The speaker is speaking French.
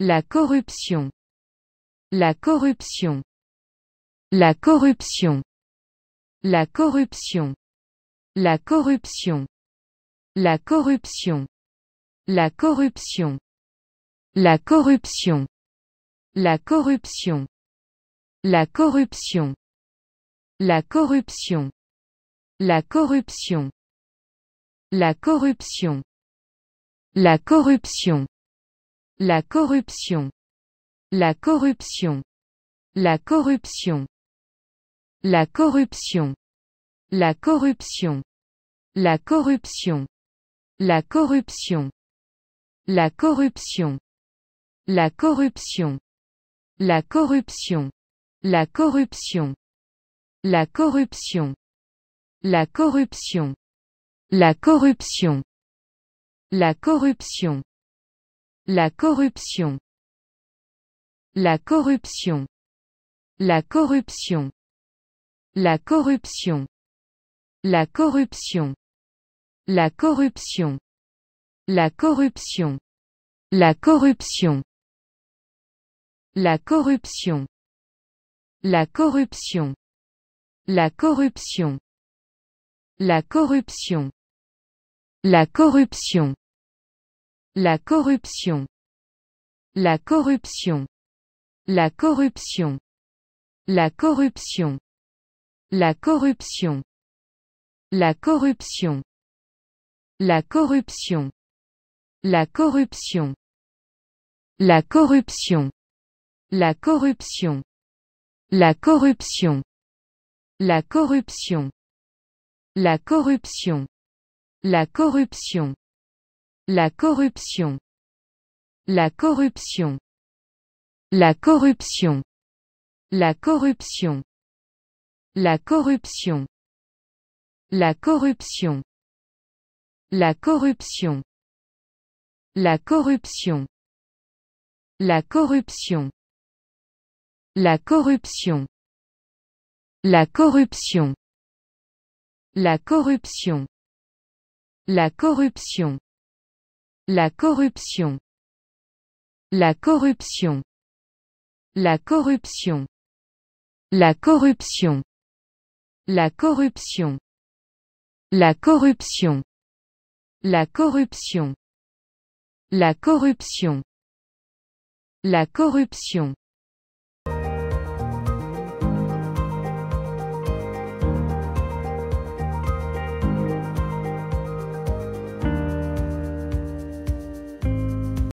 La corruption. La corruption. La corruption. La corruption. La corruption. La corruption. La corruption. La corruption. La corruption. La corruption. La corruption. La corruption. La corruption. La corruption. La corruption. La corruption. La corruption. La corruption. La corruption. La corruption. La corruption. La corruption. La corruption. La corruption. La corruption. La corruption. La corruption. La corruption. La corruption. La corruption. La corruption. La corruption. La corruption. La corruption. La corruption. La corruption. La corruption. La corruption. La corruption. La corruption. La corruption. La corruption. La corruption. La corruption. La corruption. La corruption. La corruption. La corruption. La corruption. La corruption. La corruption. La corruption. La corruption. La corruption. La corruption. La corruption. La corruption. La corruption. La corruption. La corruption. La corruption. La corruption. La corruption. La corruption. La corruption. La corruption. La corruption. La corruption. La corruption. La corruption. La corruption. La corruption. La corruption. La corruption. La corruption. La corruption. La corruption. La corruption.